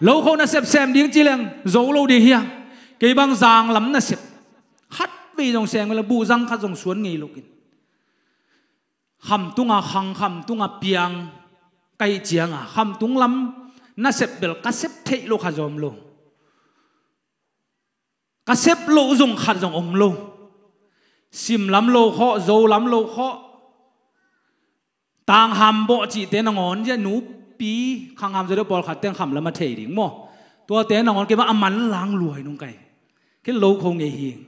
lâu khâu na sep sem ding chi leng zo lâu đi hiang cái băng giang lắm na sep khát vi dòng xem là bu răng khát dòng xuống nghỉ lukin khăm tung à khăng khăm tung à piang cây chiang à khăm tung lắm na sep bel ka sep thei lo kha dòng luôn cả xếp lộ dùng khát dòng ông lô xìm lắm lô khó dâu lắm lô khó tang hàm bộ chỉ tên là ngon chứ nú pi khang ham rồi đó bỏ khát tên khảm là mà thể đỉnh mò tua tên là cái mà âm mắn lang lùi nung cái cái lô không nghề hiền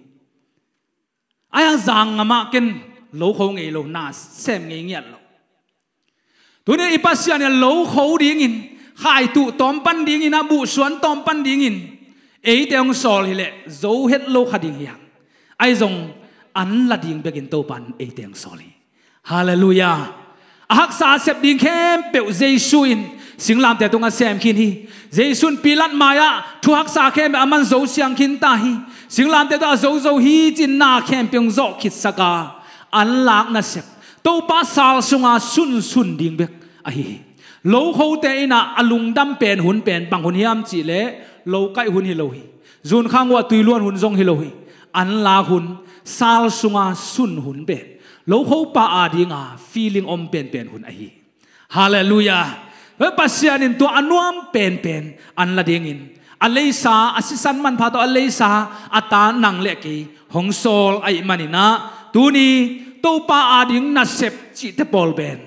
ai ăn rằng mà kinh lô không nghề lô na xem nghề nghiệt lô tôi nên ipasia này lô khâu điên in khai tụ tóm pan điên in na bụ xoắn tóm pan điên in ấy tiếng sòl hi lệ dấu hết lô khá đình hiang ai dòng ăn là đình begin tàu bàn ấy tiếng sòl hi hallelujah ahak sa sep đình khem bẹo dây suin sing lam te tunga sem khin hi lan mai á thu hak sa khem aman dấu siang kinh ta hi sinh làm te da dấu dấu hi chin na khem pyong zo khit saka an lạc na sep to pa sal á sun sun ding bek a lâu hậu ho te ina alung đâm pen hun pen bằng hun hiam chỉ le lo kai hun hi lo hi jun khang wa tui luan hun jong hi lo hi an la hun sal sunga sun hun ben lo ho pa adinga feeling om pen pen hun ahi hallelujah ve pasian in to anuam pen pen an la ding in aleisa asisan man pha to aleisa ata nang le ki hong sol ai manina tuni to pa ading na sep chi te pol ben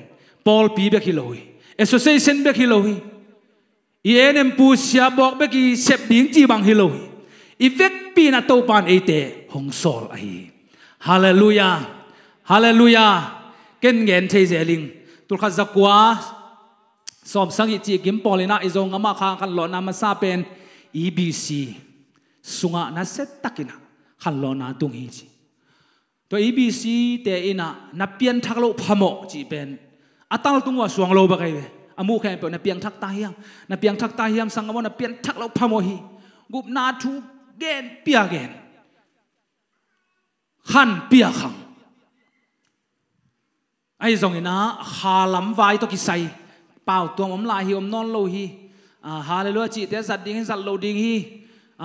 pol pi be khiloi association be khiloi i enem pu sia bok be ki sep ding chi bang hilo i vek pi na to pan e te hong sol a hi hallelujah hallelujah ken ngen thei zeling tur kha zakwa som sang i chi kim polina i zong ama kha kan lo na ma sa pen ebc sunga na set takina kan lo na tung hi chi to ebc te ina na pian thak lo phamo chi pen atal tungwa suang lo ba kai amu khem pe na piang thak ta hiam na piang thak ta hiam sang amo na piang thak lo phamo hi gup na thu gen pia gen khan pia khang ai zong ina kha lam vai to ki sai pau tuang om lai hi om non lo hi à hallelujah chi te zat ding zat lâu ding hi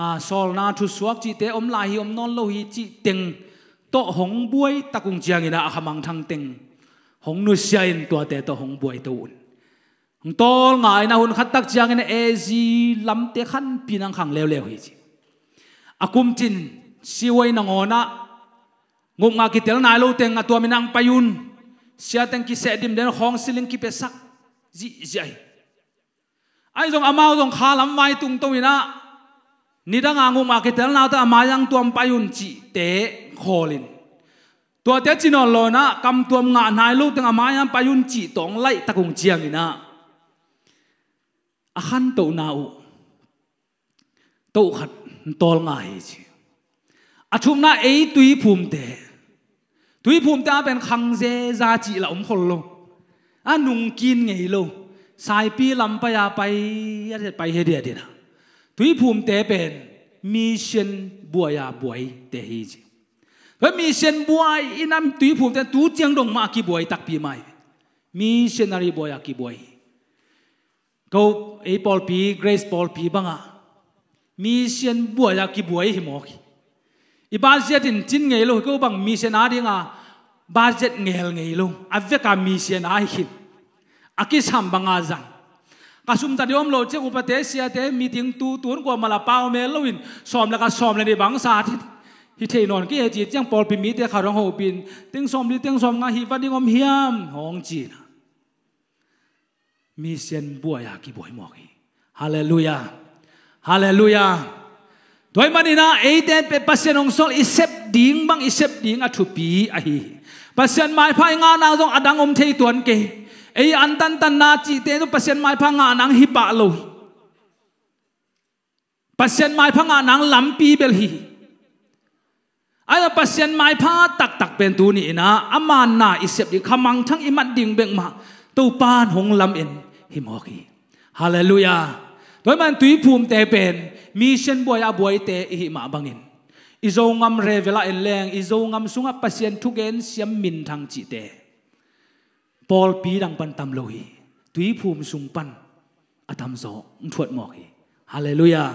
à sol na thu suak chi te om lai hi om non lo hi chi tiếng to hong buai ta cùng chiang ina khamang thang tiếng hong nu sia in tua te to hong buai to un tol ngai na hun khat tak chiang in e ji lam te khan pinang khang lew lew hi chi akum tin si wai na ngona ngum nga ki tel na lo te nga to minang payun sia teng ki se dim den khong siling ki pesak ji jai ai zong amao zong kha lam mai tung to ina ni da nga ngum na ta ma yang tuam payun chi te kholin tua te chinol lo na kam tuam nga nai lo te nga ma yang payun chi tong lai takung chiang ina อาคันโตนาอูโตขัดตอลง่ายจีอาชุมนาเอตุยภูมิเตตุยภูมิเตเป็นขังเจจาจิละอมคนลงอานุงกินไงลงสายปีลำปยาไปอะไไปเฮเดียดีนะตุยภูมิเตเป็นมีเชนบัวยาบวยเตฮีจีแล้วมีเชนบัวอิน้มตุยภูมิเตตูเจียงดงมากีบวยตักปีใหม่มีเชนอะไรบวยกี่บวยก็ ấy Paul P Grace Paul P băng à ah. mi sen bùa ya ki bùa hi mo ki i budget in tin ngei lo ko bang mi sen a ding ah. budget ngel ngei lo a ve ka mi sen a hi a sam bang a zang ka sum ta diom lo che ku pate sia te meeting tu tun ko mala pau me lo in som la ka som le ni bang sa thi hi thei non ki e chi chang Paul P mi te kha rong ho pin ting som li ting som nga hi va ding om hiam hong chi na mi sen bua ya ki boi mo ki hallelujah hallelujah toy manina eiten pe pasien ong sol isep ding bang isep ding a thu pi a hi pasien mai phai nga na jong adang om thei tuan ke ei an tan tan na chi te no pasien mai pha nga nang hi pa lo pasien mai pha nga nang lam pi bel hi ai pasien mai pha tak tak pen tu ni na aman na isep di khamang thang imat ding beng ma tu pan hong lam in hi mo ki hallelujah toy man tui phum te pen mission boy a boy te hi ma bangin izo ngam re vela en leng izo ngam sunga pasien thu gen siam min thang chi te paul pi dang pan tam lo hi tui phum sung pan atam zo thuat mo hi hallelujah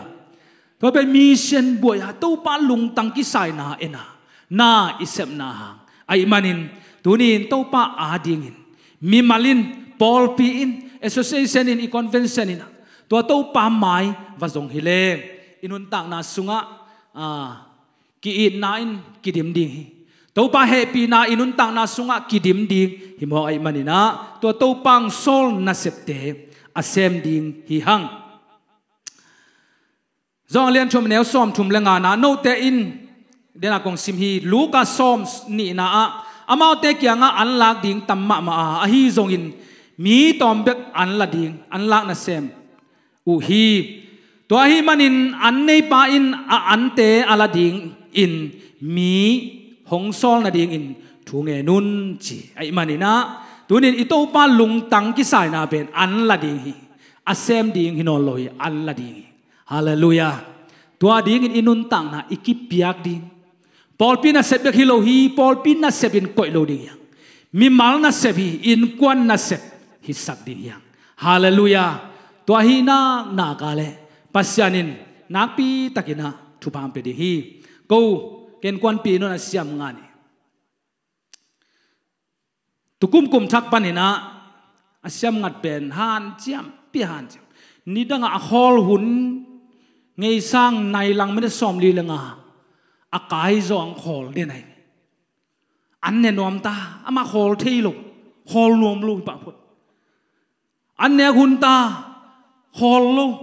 toy pen mission boy a tu pan lung tang ki sai na ena na isep na hang ai manin tunin topa adingin mi malin Paul pi in association in convention in to to pa mai và zong hi le inun tak na sunga à ki in na in ki dim ding hi to pa he pi na inun tak na sunga ki dim ding hi mo ai manina to to pang sol na septe asem ding hi hang zong lian chum neo som chum lenga na no te in dena kong sim hi luka som ni na a amau te kianga an lak ding tamma ma a hi zong in mi tom bek an la ding an lak na sem u hi to hi manin an nei pa in a an te ala ding in mi hong sol na ding in thu nge nun chi ai manina tunin ito pa lung tang ki sai na ben an la ding hi a sem ding hinol loi an la ding hallelujah tua ding in inun tang na ikipiak ding Paul pin na sep hi lo hi Paul pin na sep in koi lo ding yang mi mal na sep hi in kwan na sep hi sak ding yang hallelujah tua hi na na ka le pasyanin nak pi takina thupam pe di hi ko ken kwan pi no na siam nga ni tukum kum thak panina asiam ngat pen han chiam pi han chiam nidanga a hol hun ngei sang nai lang me som li langa อากายจองขอลเดนไงอันเนี่ยนวมตาอามาขอลที่ลูกขอลนวมลูกปะพุทอันเนี่ยคุณตาขอลลูก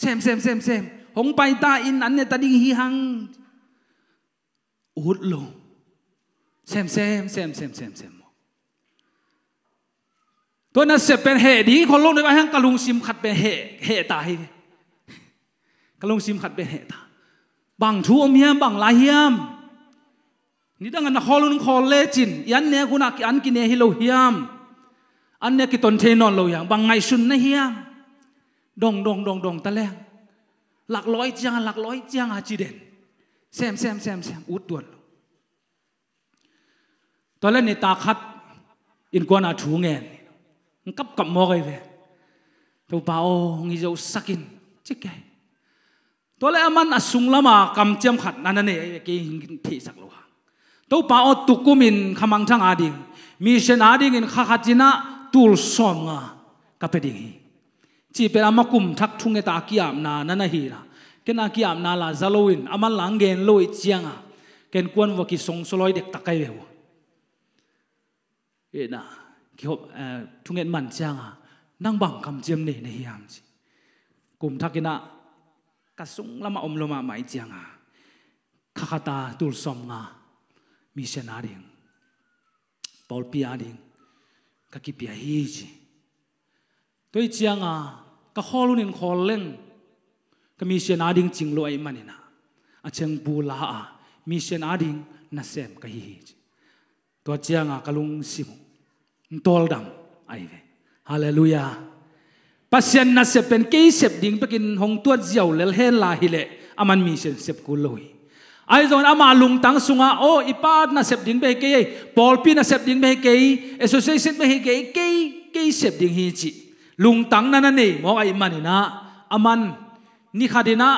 เซมเซมเซมเซมหงไปตาอินอันเนี่ยตาดิ้งฮีฮังอุดลูกเซมเซมเซมเซมเซมเซมตัวนั้นเสพเป็นเหตุดีคนโลกในบ้านกะลุงซิมขัดเป็นเหตุเหตุตายกะลุงซิมขัดเป็นเหตุตา bằng thu om hiam bằng la hiam ni dang na kholun khol le chin yan ne guna ki an ki ne hiam an ne ki ton the non lo yang bang ngai sun na hiam dong dong dong dong ta le lạc lối chang lạc lối chang a xem xem xem xem út tuột tôi lên này ta khát in quan à chú nghe cấp cặp mò cái về tôi bảo nghĩ dấu sắc in chết cái ตัวเลมันอสุงละมากำเจียมขัดนั่นนี่กี่ที่สักลูกตัวป้าอตุกุมินขมังช่างอาดิงมีเชนอาดิงินข้าขัดจินะตูลสอมงากับเป็นดิงจีเป็นอามากุมทักทุงเอตากิยามนานั่นฮีนะเกนากิยามนาลาซาโลวินอามันหลังเกนโลยเจียงอ่ะเกนกวนวกิสงสลอยเด็กตะไกเววเอ็นะคิดทุงเอ็นมันเจียงอ่ะนั่งบังคำเจียมนี่ในฮิยามจีกุมทักกินะ ka sung lama om loma mai chianga Kakata tul som nga missionary paul pia ding ka pia hi toi chianga ka holun in khol leng ka missionary ding chinglo ai manina a cheng bu la a missionary ding na sem ka hi hi to chianga kalung simu tol dam ai ve hallelujah ปัศยนัสเป็นเกี่ยเสพดิ่งไปกินหงตัวเดียวเลลเฮลาฮิเลอามันมีเสพกุลอยไอ้ตอนอามาลุงตั้งสุงาโออีปาดนัสเสพดิ่งไปเกี่ยบอลพีนัสเสพดิ่งไปเกี่ยเอสโซเซชันไปเกี่ยเกี่ยเกี่ยเสพดิ่งฮิจิลุงตั้งนั่นนี่มองไอ้มันนะอามันนี่ขัดนะ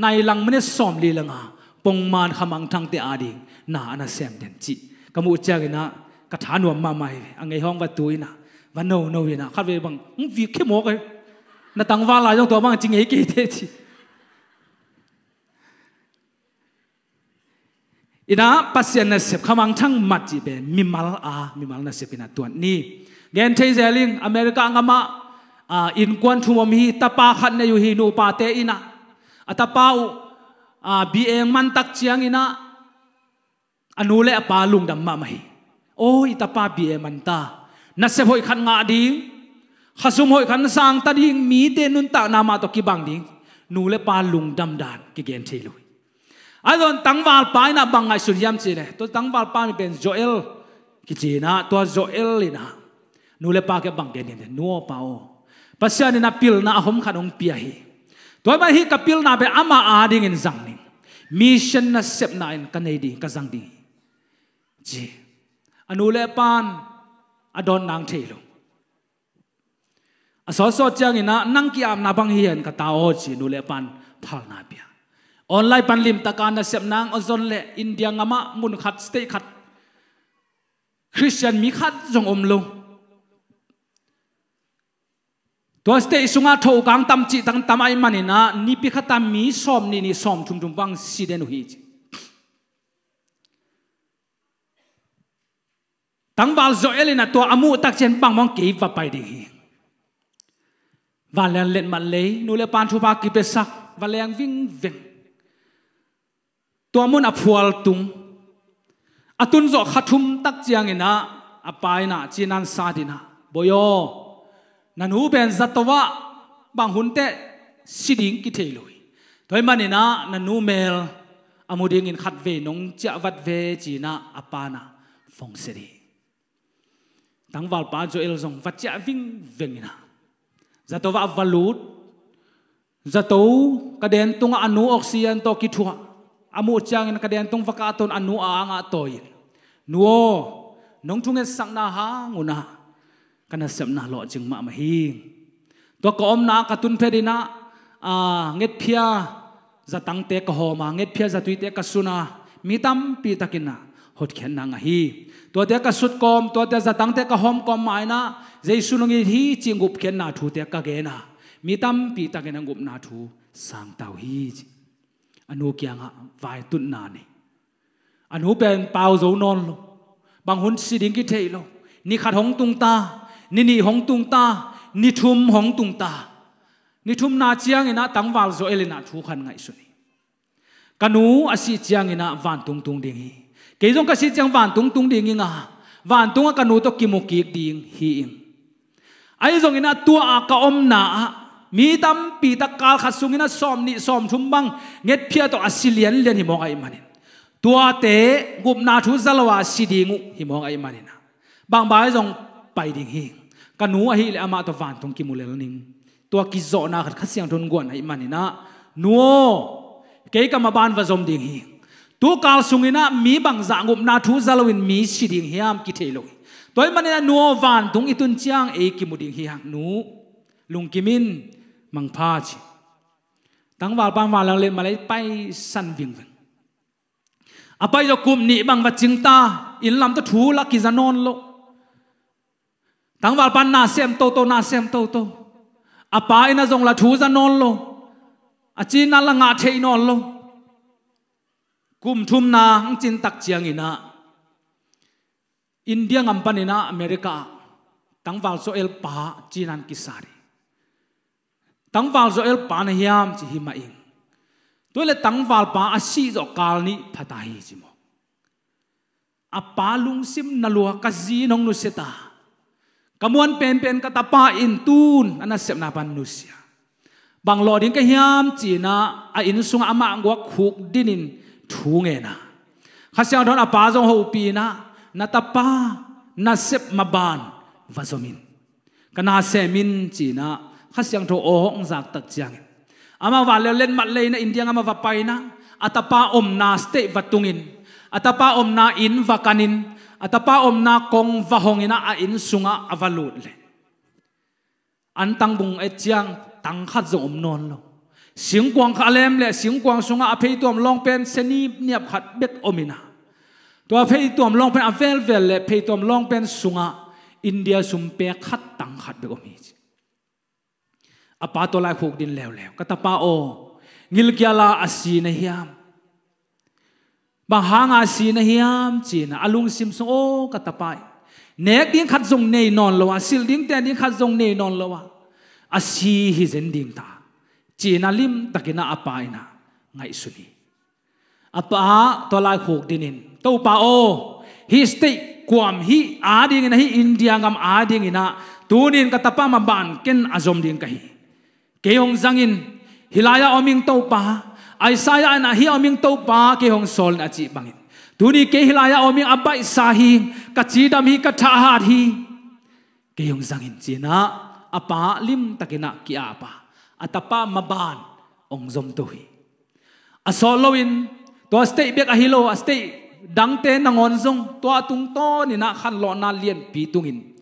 ในหลังมันจะสอมลีลังอ่ปงมานขมังทั้งเตอาดิ่งน่าอันเสพเด่นจิกมุจเจกินะกระทานวมมาใหม่เอังไงห้องประตูนะวันโนนโนวินะขัดไปบังวิเคราะห์กัน那当娃来用多忙，真会记得起。ina pasien na sep khamang thang mat ji be mimal a mimal na sep ina tuan ni gen thei zeling america ngama a in kwan thumom hi tapa khat na yu hi nu pa te ina atapau a bi eng man tak chiang ina anule pa lung dam ma mai o itapa bi e man ta na se hoi khan nga ding khasum hoi khan sang ta ding mi te nun ta na ma to ki bang ding nu le pa lung dam dan ki gen thi lui ai don tang wal pa na bang ai sun yam chi ne to tang wal pa mi ben joel ki chi na to joel li na nu le pa ke bang den ne nu pa o pasian na pil na hom khan ong pia hi to ma hi kapil na be ama a ding in zang ni mission na sep na in kanedi ka zang ding chi anu pan adon nang thelo à so so chang ina nang ki am na bang hiền ka ta o chi nu le pan phal na pia online pan lim takan na sep nang ozon le india ma mun khat stay khat christian mi khat jong om lo to stay sunga tho kang tam chi tang tam ai mani na ni pi khata mi som ni ni som chum chum bang si den hi chi tang bal zo elina to amu tak chen bang mong ke va pai de hi và lên lên mà lấy nô lệ pan thu ba kí bê sắc và lên vinh vinh tua môn aphual à tung atun à zo khathum tak chiang ina apai na chi à chinan sa dina boyo nanu ben zatowa bang thôi mà nè na toy manina nanu mel amuding in khat ve nong cha na ve china na phong seri tangwal pa ba el zong vat cha ving vengina zatowa valut zato kaden tung anu oxian to ki thua amu chang in kaden tung vaka ton anu anga toy nuo nong thung en sangna ha nguna kana semna lo jing ma ma hi to ko om na ka tun phedina a nget phia zatang dạ te ka ho ma nget phia zatui te ka suna mitam pi takina หดเข็นนางฮีตัวเด็กก็สุดกอมตัวเด็กจะตั้งเด็กก็หอมกอมเมงนะเจสุนงฮีจิงกุบเข็นนาทูเด็กก็เกนะมีตั้มปีตะเกนงกุบนาทูสังเต่าฮีอนุกียงะวายตุนนานีอนุเป็นเปล่าโจนนลบางหุนสิดิงกิเทโลนี่ขัดหงตุงตานี่นี่หงตุงตานี่ทุมหงตุงตานี่ทุมนาเจียงเนะตั้งวาลโจเอลินาทูขันไงสุนีกันูอาศิเจียงเนะวานตุงตุงดิ่งฮีคือตรงกษิจังวันตุงตุงดิ่งงาวันตุงกันูตกิมุกิดิ่งฮีงไอ้ตรงนั้นตัวอากาอมนามีตัมปีตะกาลขัดสุงนั้นซอมนี่ซอมชุมบังเง็ดเพียตัวอสิเลียนเลียนหิมองไอ้มันนตัวเตกุบนาทุสลวาสิดิงุหิมองไอ้มันนะบางบายตรงไปดิ่งฮีกันูอ่ะฮีเลอมาตัววันตุงกิมุเลลนิงตัวกิจโจนาขัดขัดเสียงทุนกวนไอ้มันนะนัวเกยกรรมบ้านวะจมดิ่งฮี tu kal sungina mi bang za ngum na thu zalawin mi siding hiam ki thailoi toy manina nuo van tung itun chiang e ki muding hi hang nu lung kimin mang pha chi tang wal pam wal le malai pai san ving ving apai jo kum ni bang wa ching ta in lam ta thu la ki zanon lo tang wal pan na sem to to na sem to to apai na jong la thu zanon lo achi na la nga thei non lo kum thum na ang chin tak chiang ina India ngam pan ina America tang wal so el pa chinan kisari tang wal so el pa na hiam chi hima ma ing tôi tang wal pa a si zo kal ni phata hi chi mo a pa lung sim na lua ka zi nong nu se kamuan pen pen ka tapa in tun ana sep na pan nu sia bang lo din ka hiam China na a in sung ama ngwa khuk dinin thu nghe na khá sang đó là ba dòng hậu pi na na ta pa na sep ma ban và zomin kana se min chỉ na khá sang thô ô hong giặc tật giang ama và lên lên mặt lên na india ama và pai na atapa om na ste và tungin atapa om na in và kanin atapa om na kong và hongina a in sunga avalut le antang bung et chiang tang khat zo non lo เสียงกวางขาเลมและเสียงกวางสงอาเพยตัวมลองเป็นเซนีเนียบขัดเบ็ดอมินาตัวเพยตัวมลองเป็นอเฟลเวลและเพยตัวมลองเป็นสงอาอินเดียสุมเปียขัดตังขัดเบ็ดอมิจอปาตัวลายขูกดินแล้วแล้วก็ตาปาโองิลกิลาอาศีนเฮิยามบางหางอาศีนเฮิยามจีนอาลุงซิมสงโอกตาปายเนกดิ้งขัดจงเนยนอนละวะสิลดิ้งแต่ดิ้งขัดจงเนยนอนละวะอาศีฮิเซนดิ้งตา china lim takina apa apaina ngai suni apa to lai khuk dinin to pa o hi ste kwam hi ading na hi india ngam ading ina tunin katapa maban ken azom ding kahi keong zangin hilaya oming to pa aisaya na hi oming to pa keong sol na chi bangin tuni ke hilaya oming abai sahi kachidam hi katha hi keong zangin china apa lim takina ki apa atapa maban ong zom tuhi asoloin to stay bek ahilo hilo a stay dang na ngon zong to tung to ni na khan lo na lien pi tungin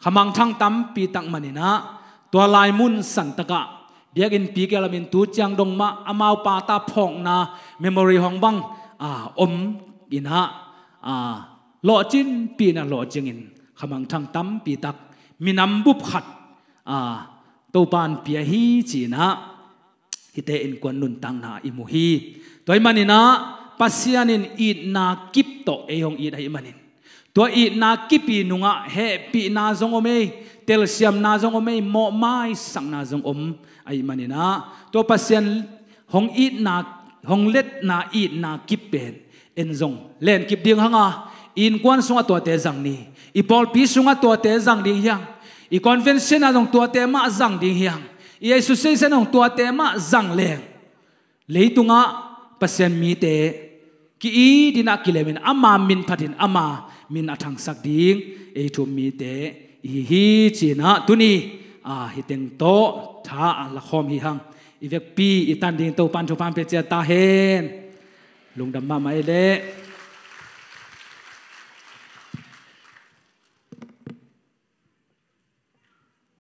khamang thang tam pi tang manina to lai mun san taka biak in pi kelamin tu chang dong ma amau pa ta phong na memory hong bang a om ina ha a lo chin pi na lo chingin khamang thang tam pi tak minam bup khat a tô ban pia hi chỉ na hi te in quan nun tang na imu hi toy mani na in it na kip to e hong it ai manin to it na kipi nunga he pi na zong ome tel siam na zong ome mo mai sang na zong om ai manina to pasian hong it na hong let na it na kip pen en zong len kip ding hanga à. in kwan sunga à to te zang ni ipol pi sunga à to te zang ding yang i convention anong tua te ma zang ding hiang i association anong tua te ma zang leng leitunga pasem mi te ki i dina kilemin ama min phatin ama min athang sak ding e thu mi te hi hi china tuni a hiteng to tha la khom hi hang i vek pi i tan ding to pan thu pan pe cha ta hen lungdam ma mai le